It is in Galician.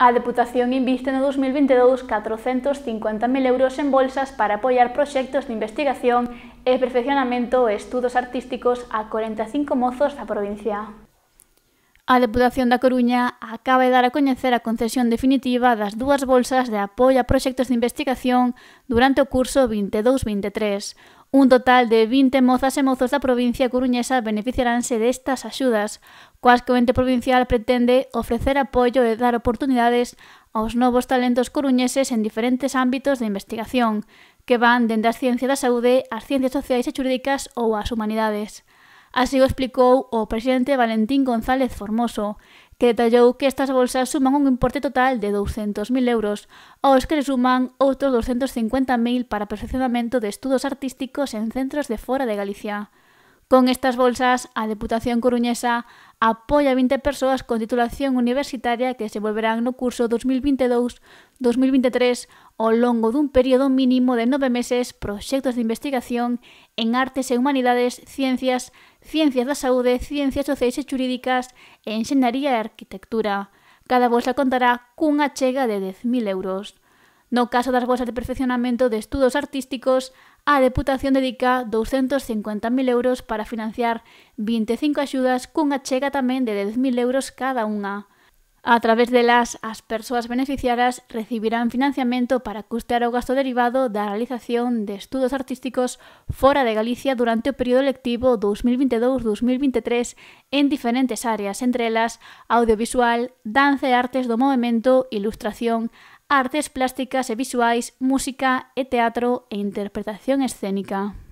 A Deputación inviste no 2022 450.000 euros en bolsas para apoiar proxectos de investigación e perfeccionamento e estudos artísticos a 45 mozos da provincia. A Deputación da Coruña acaba de dar a coñecer a concesión definitiva das dúas bolsas de apoio a proxectos de investigación durante o curso 22-23. Un total de 20 mozas e mozos da provincia coruñesa beneficiaránse destas axudas, coas que o ente provincial pretende ofrecer apoio e dar oportunidades aos novos talentos coruñeses en diferentes ámbitos de investigación, que van dende a ciencia da saúde, as ciencias sociais e xurídicas ou as humanidades. Así o explicou o presidente Valentín González Formoso, que detallou que estas bolsas suman un importe total de 200.000 euros, aos que se suman outros 250.000 para perfeccionamento de estudos artísticos en centros de fora de Galicia. Con estas bolsas, a Deputación Coruñesa apoia 20 persoas con titulación universitaria que se volverán no curso 2022-2023 ao longo dun período mínimo de nove meses proxectos de investigación en artes e humanidades, ciencias, ciencias da saúde, ciencias sociais e xurídicas e enxeñaría e arquitectura. Cada bolsa contará cunha chega de 10.000 euros. No caso das bolsas de perfeccionamento de estudos artísticos, a Deputación dedica 250.000 euros para financiar 25 axudas cunha chega tamén de 10.000 euros cada unha. A través delas, as persoas beneficiadas recibirán financiamento para custear o gasto derivado da realización de estudos artísticos fora de Galicia durante o período lectivo 2022-2023 en diferentes áreas, entre elas audiovisual, danza e artes do movimento, ilustración, artes plásticas e visuais, música e teatro e interpretación escénica.